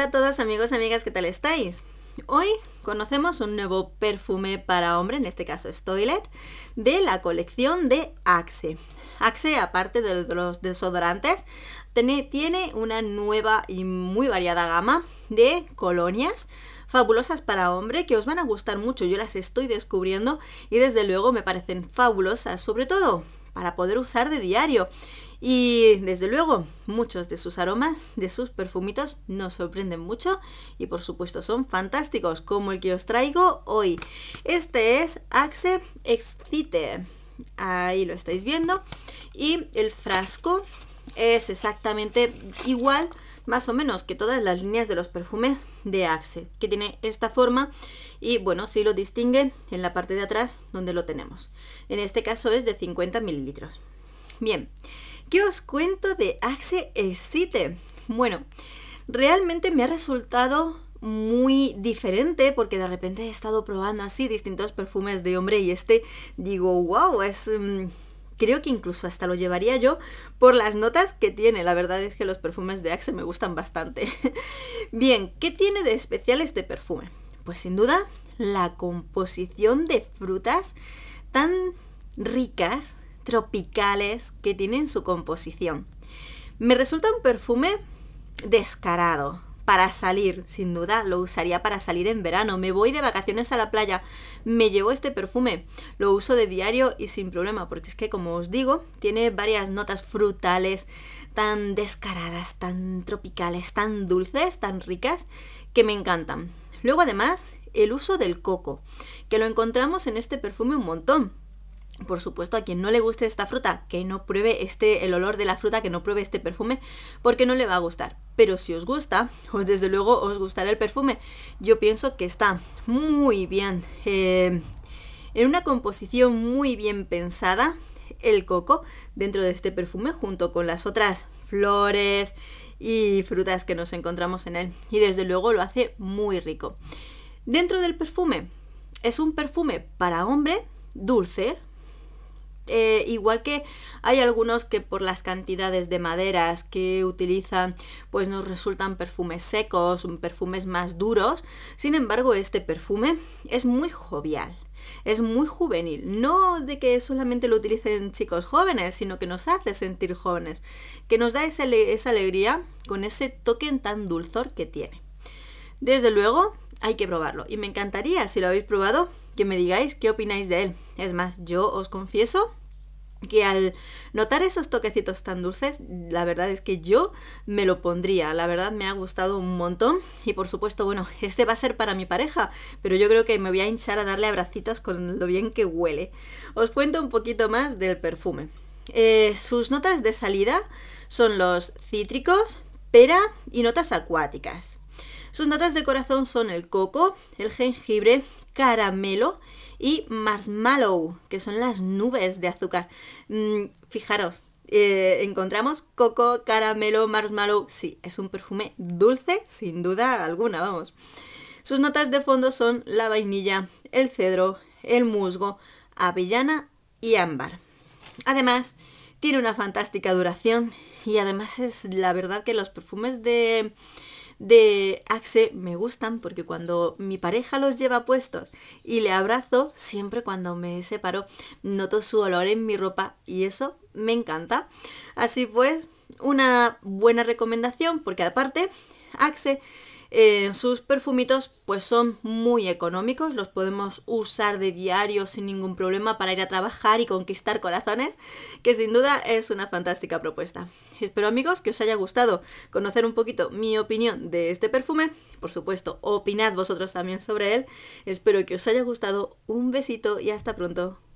Hola a todos amigos y amigas, ¿qué tal estáis? Hoy conocemos un nuevo perfume para hombre, en este caso es Toilet de la colección de Axe. Axe, aparte de los desodorantes, tiene una nueva y muy variada gama de colonias fabulosas para hombre que os van a gustar mucho. Yo las estoy descubriendo y desde luego me parecen fabulosas, sobre todo para poder usar de diario. Y desde luego, muchos de sus aromas, de sus perfumitos, nos sorprenden mucho y por supuesto son fantásticos, como el que os traigo hoy. Este es Axe Excite. Ahí lo estáis viendo. Y el frasco es exactamente igual, más o menos, que todas las líneas de los perfumes de Axe, que tiene esta forma y bueno, si lo distingue en la parte de atrás donde lo tenemos. En este caso es de 50 mililitros. Bien, ¿Qué os cuento de Axe Excite? Bueno, realmente me ha resultado muy diferente porque de repente he estado probando así distintos perfumes de hombre y este digo, wow, es... Mm, creo que incluso hasta lo llevaría yo por las notas que tiene. La verdad es que los perfumes de Axe me gustan bastante. Bien, ¿qué tiene de especial este perfume? Pues sin duda la composición de frutas tan ricas, tropicales que tienen su composición. Me resulta un perfume descarado, para salir, sin duda lo usaría para salir en verano. Me voy de vacaciones a la playa, me llevo este perfume, lo uso de diario y sin problema, porque es que como os digo, tiene varias notas frutales tan descaradas, tan tropicales, tan dulces, tan ricas, que me encantan. Luego además, el uso del coco, que lo encontramos en este perfume un montón por supuesto, a quien no le guste esta fruta, que no pruebe este, el olor de la fruta, que no pruebe este perfume, porque no le va a gustar. Pero si os gusta, o pues desde luego os gustará el perfume. Yo pienso que está muy bien, eh, en una composición muy bien pensada, el coco dentro de este perfume junto con las otras flores y frutas que nos encontramos en él. Y desde luego lo hace muy rico. Dentro del perfume, es un perfume para hombre dulce, eh, igual que hay algunos que por las cantidades de maderas que utilizan pues nos resultan perfumes secos, mm, perfumes más duros, sin embargo este perfume es muy jovial. Es muy juvenil, no de que solamente lo utilicen chicos jóvenes, sino que nos hace sentir jóvenes, que nos da esa, esa alegría con ese toque tan dulzor que tiene. Desde luego, hay que probarlo y me encantaría, si lo habéis probado, que me digáis qué opináis de él. Es más, yo os confieso que al notar esos toquecitos tan dulces, la verdad es que yo me lo pondría, la verdad me ha gustado un montón y por supuesto, bueno, este va a ser para mi pareja, pero yo creo que me voy a hinchar a darle abracitos con lo bien que huele. Os cuento un poquito más del perfume. Eh, sus notas de salida son los cítricos, pera y notas acuáticas. Sus notas de corazón son el coco, el jengibre, caramelo y marshmallow, que son las nubes de azúcar. Mm, fijaros, eh, encontramos coco, caramelo, marshmallow. Sí, es un perfume dulce, sin duda alguna, vamos. Sus notas de fondo son la vainilla, el cedro, el musgo, avellana y ámbar. Además, tiene una fantástica duración y además es la verdad que los perfumes de de Axe me gustan porque cuando mi pareja los lleva puestos y le abrazo, siempre cuando me separo, noto su olor en mi ropa y eso me encanta. Así pues, una buena recomendación porque aparte, Axe eh, sus perfumitos pues son muy económicos, los podemos usar de diario sin ningún problema para ir a trabajar y conquistar corazones, que sin duda es una fantástica propuesta. Espero amigos que os haya gustado conocer un poquito mi opinión de este perfume, por supuesto opinad vosotros también sobre él, espero que os haya gustado, un besito y hasta pronto.